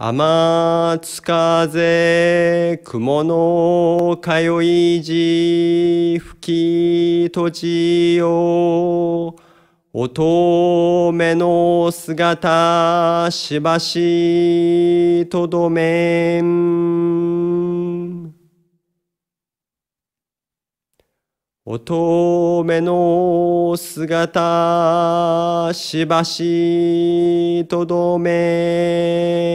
雨つ風雲の通いじ吹き閉じよ乙女の姿しばしとどめん乙女の姿しばしとどめん